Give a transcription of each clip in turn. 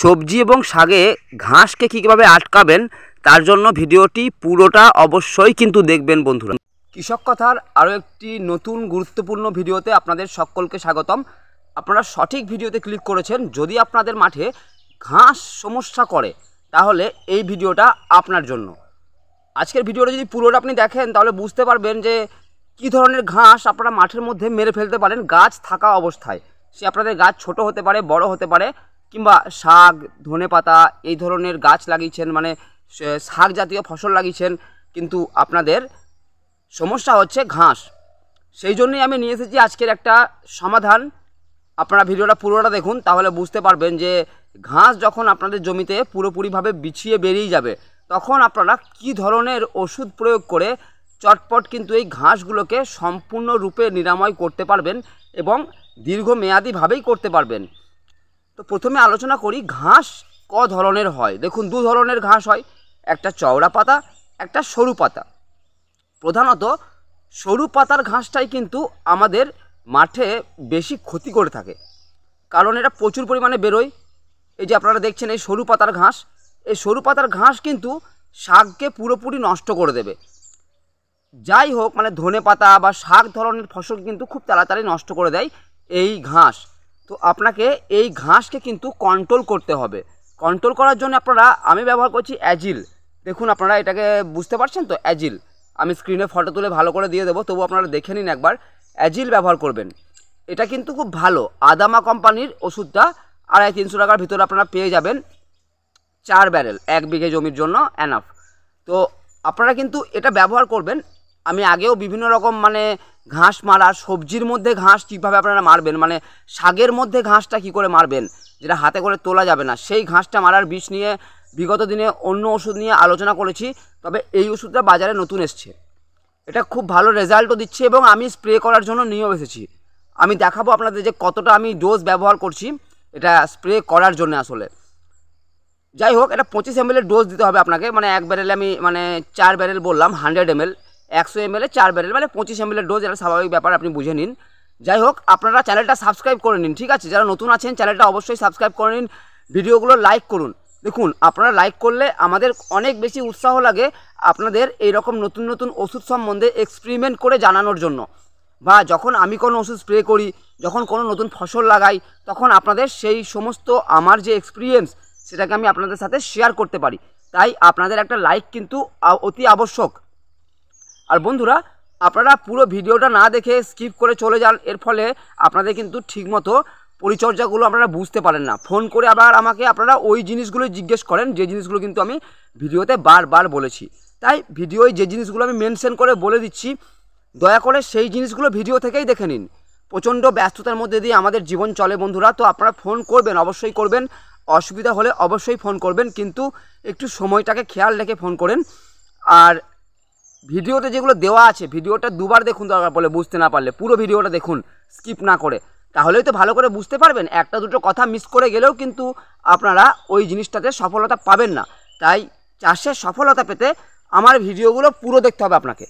সবজি এবং শাকে ঘাসকে কীভাবে আটকাবেন তার জন্য ভিডিওটি পুরোটা অবশ্যই কিন্তু দেখবেন বন্ধুরা কৃষক কথার আরও একটি নতুন গুরুত্বপূর্ণ ভিডিওতে আপনাদের সকলকে স্বাগতম আপনারা সঠিক ভিডিওতে ক্লিক করেছেন যদি আপনাদের মাঠে ঘাস সমস্যা করে তাহলে এই ভিডিওটা আপনার জন্য আজকের ভিডিওটা যদি পুরোটা আপনি দেখেন তাহলে বুঝতে পারবেন যে কি ধরনের ঘাস আপনারা মাঠের মধ্যে মেরে ফেলতে পারেন গাছ থাকা অবস্থায় সে আপনাদের গাছ ছোট হতে পারে বড় হতে পারে কিংবা শাক ধনে পাতা এই ধরনের গাছ লাগিয়েছেন মানে শাক জাতীয় ফসল লাগিয়েছেন কিন্তু আপনাদের সমস্যা হচ্ছে ঘাস সেই জন্যই আমি নিয়ে এসেছি আজকের একটা সমাধান আপনারা ভিডিওটা পুরোটা দেখুন তাহলে বুঝতে পারবেন যে ঘাস যখন আপনাদের জমিতে পুরোপুরিভাবে বিছিয়ে বেরিয়ে যাবে তখন আপনারা কি ধরনের ওষুধ প্রয়োগ করে চটপট কিন্তু এই ঘাসগুলোকে সম্পূর্ণরূপে নিরাময় করতে পারবেন এবং দীর্ঘমেয়াদীভাবেই করতে পারবেন তো প্রথমে আলোচনা করি ঘাস ক ধরনের হয় দেখুন দু ধরনের ঘাস হয় একটা চওড়া পাতা একটা সরু পাতা প্রধানত সরু পাতার ঘাসটাই কিন্তু আমাদের মাঠে বেশি ক্ষতি করে থাকে কারণ এটা প্রচুর পরিমাণে বেরোয় এই যে আপনারা দেখছেন এই সরু পাতার ঘাস এই সরু পাতার ঘাস কিন্তু শাককে পুরোপুরি নষ্ট করে দেবে যাই হোক মানে ধনে পাতা বা শাক ধরনের ফসল কিন্তু খুব তাড়াতাড়ি নষ্ট করে দেয় এই ঘাস তো আপনাকে এই ঘাসকে কিন্তু কন্ট্রোল করতে হবে কন্ট্রোল করার জন্য আপনারা আমি ব্যবহার করছি অ্যাজিল দেখুন আপনারা এটাকে বুঝতে পারছেন তো অ্যাজিল আমি স্ক্রিনে ফটো তুলে ভালো করে দিয়ে দেবো তবু আপনারা দেখে নিন একবার অ্যাজিল ব্যবহার করবেন এটা কিন্তু খুব ভালো আদামা কোম্পানির ওষুধটা আড়াই তিনশো টাকার ভিতরে আপনারা পেয়ে যাবেন চার ব্যারেল এক বিঘে জমির জন্য অ্যানাফ তো আপনারা কিন্তু এটা ব্যবহার করবেন আমি আগেও বিভিন্ন রকম মানে ঘাস মারা সবজির মধ্যে ঘাস কীভাবে আপনারা মারবেন মানে শাগের মধ্যে ঘাসটা কি করে মারবেন যেটা হাতে করে তোলা যাবে না সেই ঘাসটা মারার বিষ নিয়ে বিগত দিনে অন্য ওষুধ নিয়ে আলোচনা করেছি তবে এই ওষুধটা বাজারে নতুন এসছে এটা খুব ভালো রেজাল্টও দিচ্ছে এবং আমি স্প্রে করার জন্য নিয়েও এসেছি আমি দেখাবো আপনাদের যে কতটা আমি ডোজ ব্যবহার করছি এটা স্প্রে করার জন্য আসলে যাই হোক এটা পঁচিশ এমএলের ডোজ দিতে হবে আপনাকে মানে এক ব্যারেল আমি মানে চার ব্যারেল বললাম হান্ড্রেড এমএল একশো এম চার ব্যারেল মানে পঁচিশ এম ডোজ এটা স্বাভাবিক ব্যাপার আপনি বুঝে নিন যাই হোক আপনারা চ্যানেলটা সাবস্ক্রাইব করে নিন ঠিক আছে যারা নতুন আছেন চ্যানেলটা অবশ্যই সাবস্ক্রাইব করে নিন ভিডিওগুলো লাইক করুন দেখুন আপনারা লাইক করলে আমাদের অনেক বেশি উৎসাহ লাগে আপনাদের এই রকম নতুন নতুন ওষুধ সম্বন্ধে এক্সপেরিমেন্ট করে জানানোর জন্য বা যখন আমি কোনো ওষুধ স্প্রে করি যখন কোনো নতুন ফসল লাগাই তখন আপনাদের সেই সমস্ত আমার যে এক্সপিরিয়েন্স সেটাকে আমি আপনাদের সাথে শেয়ার করতে পারি তাই আপনাদের একটা লাইক কিন্তু অতি আবশ্যক আর বন্ধুরা আপনারা পুরো ভিডিওটা না দেখে স্কিপ করে চলে যান এর ফলে আপনাদের কিন্তু ঠিকমতো পরিচর্যাগুলো আপনারা বুঝতে পারেন না ফোন করে আবার আমাকে আপনারা ওই জিনিসগুলো জিজ্ঞেস করেন যে জিনিসগুলো কিন্তু আমি ভিডিওতে বারবার বলেছি তাই ভিডিওয় যে জিনিসগুলো আমি মেনশন করে বলে দিচ্ছি দয়া করে সেই জিনিসগুলো ভিডিও থেকেই দেখে নিন প্রচণ্ড ব্যস্ততার মধ্যে দিয়ে আমাদের জীবন চলে বন্ধুরা তো আপনারা ফোন করবেন অবশ্যই করবেন অসুবিধা হলে অবশ্যই ফোন করবেন কিন্তু একটু সময়টাকে খেয়াল রেখে ফোন করেন আর ভিডিওতে যেগুলো দেওয়া আছে ভিডিওটা দুবার দেখুন দরকার পড়লে বুঝতে না পারলে পুরো ভিডিওটা দেখুন স্কিপ না করে তাহলেই তো ভালো করে বুঝতে পারবেন একটা দুটো কথা মিস করে গেলেও কিন্তু আপনারা ওই জিনিসটাতে সফলতা পাবেন না তাই চাষের সফলতা পেতে আমার ভিডিওগুলো পুরো দেখতে হবে আপনাকে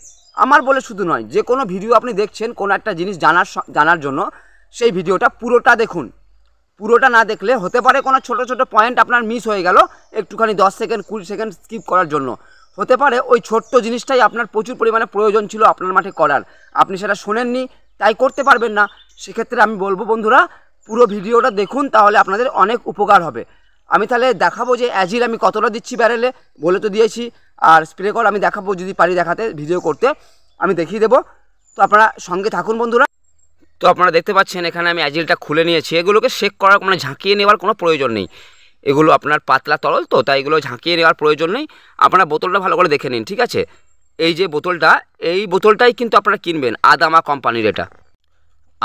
আমার বলে শুধু নয় যে কোনো ভিডিও আপনি দেখছেন কোনো একটা জিনিস জানার জানার জন্য সেই ভিডিওটা পুরোটা দেখুন পুরোটা না দেখলে হতে পারে কোনো ছোট ছোট পয়েন্ট আপনার মিস হয়ে গেল একটুখানি দশ সেকেন্ড কুড়ি সেকেন্ড স্কিপ করার জন্য হতে পারে ওই ছোট্ট জিনিসটাই আপনার প্রচুর পরিমাণে প্রয়োজন ছিল আপনার মাঠে করার আপনি সেটা শোনেননি তাই করতে পারবেন না সেক্ষেত্রে আমি বলবো বন্ধুরা পুরো ভিডিওটা দেখুন তাহলে আপনাদের অনেক উপকার হবে আমি তাহলে দেখাবো যে অ্যাজিল আমি কতটা দিচ্ছি ব্যারেলে বলে তো দিয়েছি আর স্প্রে কর আমি দেখাবো যদি পারি দেখাতে ভিডিও করতে আমি দেখিয়ে দেবো তো আপনারা সঙ্গে থাকুন বন্ধুরা তো আপনারা দেখতে পাচ্ছেন এখানে আমি অ্যাজিলটা খুলে নিয়েছি এগুলোকে শেক করার মানে ঝাঁকিয়ে নেওয়ার কোনো প্রয়োজন নেই এগুলো আপনার পাতলা তরল তো তাই এগুলো ঝাঁকিয়ে নেওয়ার প্রয়োজন নেই আপনার বোতলটা ভালো করে দেখে নিন ঠিক আছে এই যে বোতলটা এই বোতলটাই কিন্তু আপনারা কিনবেন আদামা কোম্পানির এটা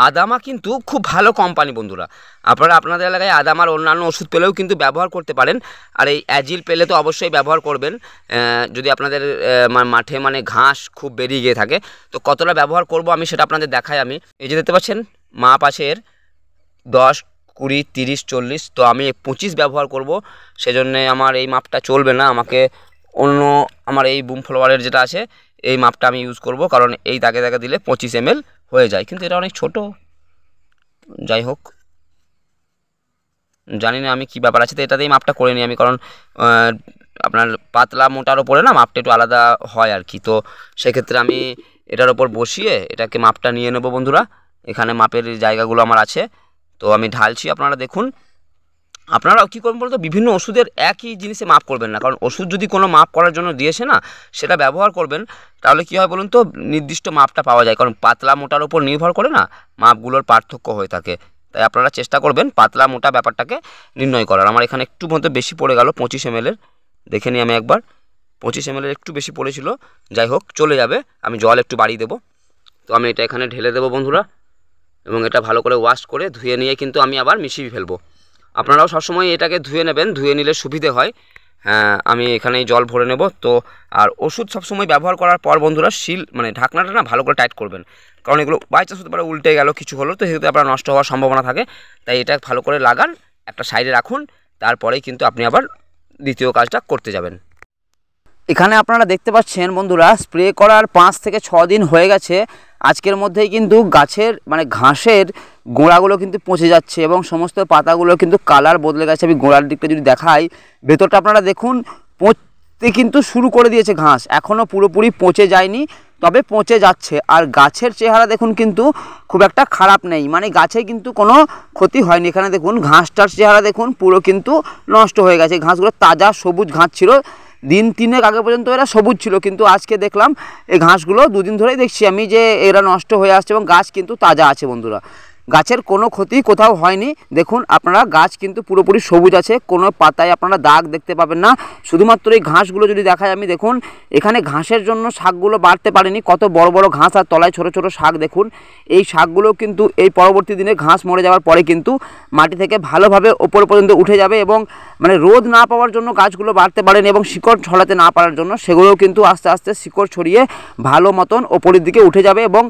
আদামা কিন্তু খুব ভালো কোম্পানি বন্ধুরা আপনারা আপনাদের এলাকায় আদামার অন্যান্য ওষুধ পেলেও কিন্তু ব্যবহার করতে পারেন আর এই অ্যাজিল পেলে তো অবশ্যই ব্যবহার করবেন যদি আপনাদের মাঠে মানে ঘাস খুব বেরিয়ে গিয়ে থাকে তো কতটা ব্যবহার করব আমি সেটা আপনাদের দেখাই আমি এই যে দেখতে পাচ্ছেন মা পাশের দশ কুড়ি তিরিশ চল্লিশ তো আমি পঁচিশ ব্যবহার করব সেজন্যে আমার এই মাপটা চলবে না আমাকে অন্য আমার এই বুম ফ্লোয়ারের যেটা আছে এই মাপটা আমি ইউজ করব কারণ এই দাগে দাগে দিলে পঁচিশ এম হয়ে যায় কিন্তু এটা অনেক ছোট যাই হোক জানি না আমি কি ব্যাপার আছে তো এটাতেই মাপটা করে নিই আমি কারণ আপনার পাতলা মোটার ওপরে না মাপটা একটু আলাদা হয় আর কি তো সেক্ষেত্রে আমি এটার ওপর বসিয়ে এটাকে মাপটা নিয়ে নেব বন্ধুরা এখানে মাপের জায়গাগুলো আমার আছে তো আমি ঢালছি আপনারা দেখুন আপনারা কী করবেন বলতো বিভিন্ন ওষুধের একই জিনিসে মাপ করবেন না কারণ ওষুধ যদি কোনো মাপ করার জন্য দিয়েছে না সেটা ব্যবহার করবেন তাহলে কী হয় বলুন তো নির্দিষ্ট মাপটা পাওয়া যায় কারণ পাতলা মোটার ওপর নির্ভর করে না মাপগুলোর পার্থক্য হয়ে থাকে তাই আপনারা চেষ্টা করবেন পাতলা মোটা ব্যাপারটাকে নির্ণয় করার আমার এখানে একটু মধ্যে বেশি পড়ে গেল পঁচিশ এম দেখে নিই আমি একবার পঁচিশ এম একটু বেশি পড়েছিল যাই হোক চলে যাবে আমি জল একটু বাড়িয়ে দেবো তো আমি এটা এখানে ঢেলে দেবো বন্ধুরা এবং এটা ভালো করে ওয়াশ করে ধুয়ে নিয়ে কিন্তু আমি আবার মিশিয়ে ফেলবো আপনারাও সবসময় এটাকে ধুয়ে নেবেন ধুয়ে নিলে সুবিধে হয় হ্যাঁ আমি এখানে জল ভরে নেব তো আর ওষুধ সবসময় ব্যবহার করার পর বন্ধুরা শিল মানে ঢাকনাটা না ভালো করে টাইট করবেন কারণ এগুলো বাই চান্স হতে পারে উল্টে গেল কিছু হলো তো সেহেতু আপনার নষ্ট হওয়ার সম্ভাবনা থাকে তাই এটা ভালো করে লাগান একটা সাইডে রাখুন তারপরেই কিন্তু আপনি আবার দ্বিতীয় কাজটা করতে যাবেন এখানে আপনারা দেখতে পাচ্ছেন বন্ধুরা স্প্রে করার পাঁচ থেকে ছ দিন হয়ে গেছে আজকের মধ্যেই কিন্তু গাছের মানে ঘাসের গোড়াগুলো কিন্তু পচে যাচ্ছে এবং সমস্ত পাতাগুলো কিন্তু কালার বদলে গেছে আমি গোড়ার দিকটা যদি দেখাই ভেতরটা আপনারা দেখুন পচতে কিন্তু শুরু করে দিয়েছে ঘাস এখনও পুরোপুরি পচে যায়নি তবে পচে যাচ্ছে আর গাছের চেহারা দেখুন কিন্তু খুব একটা খারাপ নেই মানে গাছে কিন্তু কোনো ক্ষতি হয়নি এখানে দেখুন ঘাসটার চেহারা দেখুন পুরো কিন্তু নষ্ট হয়ে গেছে ঘাসগুলো তাজা সবুজ ঘাস ছিল দিন তিনেক আগে পর্যন্ত এরা সবুজ ছিল কিন্তু আজকে দেখলাম এই ঘাসগুলো দুদিন ধরেই দেখছি আমি যে এরা নষ্ট হয়ে আসছে এবং গাছ কিন্তু তাজা আছে বন্ধুরা গাছের কোনো ক্ষতি কোথাও হয়নি দেখুন আপনারা গাছ কিন্তু পুরোপুরি সবুজ আছে কোনো পাতায় আপনারা দাগ দেখতে পাবেন না শুধুমাত্র এই ঘাসগুলো যদি দেখায় আমি দেখুন এখানে ঘাসের জন্য শাকগুলো বাড়তে পারেনি কত বড় বড় ঘাস আর তলায় ছোট ছোট শাক দেখুন এই শাকগুলো কিন্তু এই পরবর্তী দিনে ঘাস মরে যাওয়ার পরে কিন্তু মাটি থেকে ভালোভাবে ওপর পর্যন্ত উঠে যাবে এবং মানে রোদ না পাওয়ার জন্য গাছগুলো বাড়তে পারেনি এবং শিকড় ছড়াতে না পারার জন্য সেগুলোও কিন্তু আস্তে আস্তে শিকড় ছড়িয়ে ভালো মতন ওপরের দিকে উঠে যাবে এবং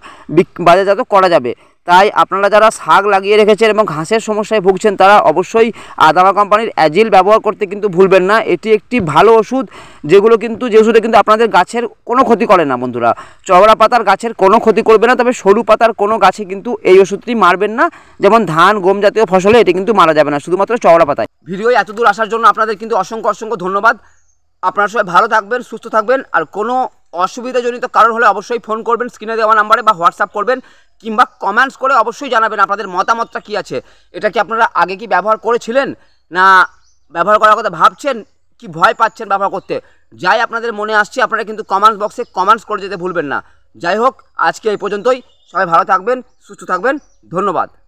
বাজারজাত করা যাবে তাই আপনারা যারা শাক লাগিয়ে রেখেছেন এবং ঘাসের সমস্যায় ভুগছেন তারা অবশ্যই আদামা কোম্পানির অ্যাজিল ব্যবহার করতে কিন্তু ভুলবেন না এটি একটি ভালো ওষুধ যেগুলো কিন্তু যে ওষুধে কিন্তু আপনাদের গাছের কোনো ক্ষতি করে না বন্ধুরা চওড়া পাতার গাছের কোনো ক্ষতি করবে না তবে সরু পাতার কোনো গাছে কিন্তু এই ওষুধটি মারবেন না যেমন ধান গম জাতীয় ফসলে এটি কিন্তু মারা যাবে না শুধুমাত্র চওড়া পাতায় ভিডিও এত দূর আসার জন্য আপনাদের কিন্তু অসংখ্য অসংখ্য ধন্যবাদ আপনারা সবাই ভালো থাকবেন সুস্থ থাকবেন আর কোনো অসুবিধাজনিত কারণ হলে অবশ্যই ফোন করবেন স্ক্রিনে দেওয়া নাম্বারে বা হোয়াটসঅ্যাপ করবেন কিংবা কমেন্টস করে অবশ্যই জানাবেন আপনাদের মতামতটা কী আছে এটা কি আপনারা আগে কি ব্যবহার করেছিলেন না ব্যবহার করার কথা ভাবছেন কি ভয় পাচ্ছেন ব্যবহার করতে যাই আপনাদের মনে আসছে আপনারা কিন্তু কমেন্টস বক্সে কমেন্টস করে যেতে ভুলবেন না যাই হোক আজকে এই পর্যন্তই সবাই ভালো থাকবেন সুস্থ থাকবেন ধন্যবাদ